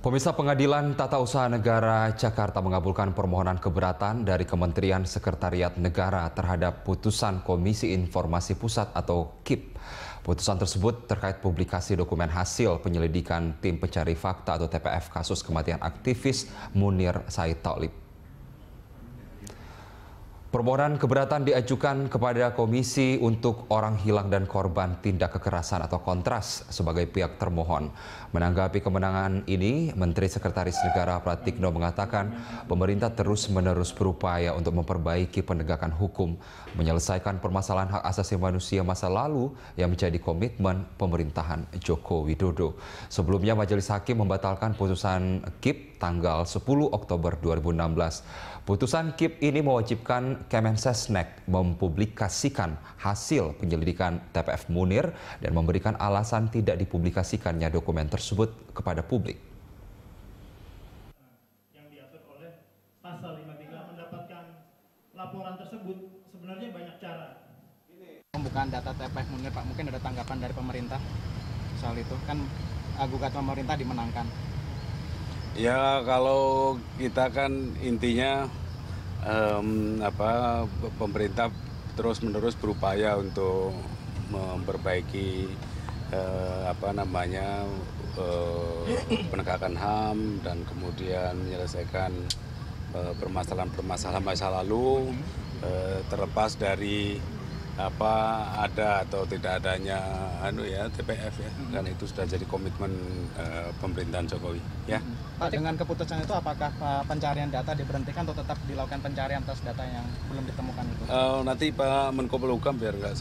Pemirsa Pengadilan Tata Usaha Negara Jakarta mengabulkan permohonan keberatan dari Kementerian Sekretariat Negara terhadap putusan Komisi Informasi Pusat atau KIP. Putusan tersebut terkait publikasi dokumen hasil penyelidikan tim pencari fakta atau TPF kasus kematian aktivis Munir Said Taulib. Permohonan keberatan diajukan kepada Komisi untuk Orang Hilang dan Korban Tindak Kekerasan atau Kontras sebagai pihak termohon. Menanggapi kemenangan ini, Menteri Sekretaris Negara Pratikno mengatakan pemerintah terus-menerus berupaya untuk memperbaiki penegakan hukum, menyelesaikan permasalahan hak asasi manusia masa lalu yang menjadi komitmen pemerintahan Joko Widodo. Sebelumnya Majelis Hakim membatalkan putusan KIP tanggal 10 Oktober 2016. Putusan KIP ini mewajibkan Kemensesnek mempublikasikan hasil penyelidikan TPF Munir dan memberikan alasan tidak dipublikasikannya dokumen tersebut kepada publik. Yang diatur oleh pasal 53 mendapatkan laporan tersebut sebenarnya banyak cara. Pembukaan data TPF Munir Pak mungkin ada tanggapan dari pemerintah soal itu kan gugat pemerintah dimenangkan. Ya kalau kita kan intinya um, apa pemerintah terus-menerus berupaya untuk memperbaiki uh, apa namanya uh, penegakan HAM dan kemudian menyelesaikan eh, permasalahan-permasalahan masa lalu terlepas dari apa ada atau tidak adanya anu ya TPF ya hmm. kan itu sudah jadi komitmen uh, pemerintahan Jokowi ya hmm. Pak dengan keputusan itu apakah uh, pencarian data diberhentikan atau tetap dilakukan pencarian atas data yang belum ditemukan itu uh, nanti Pak Menko Polhukam biar nggak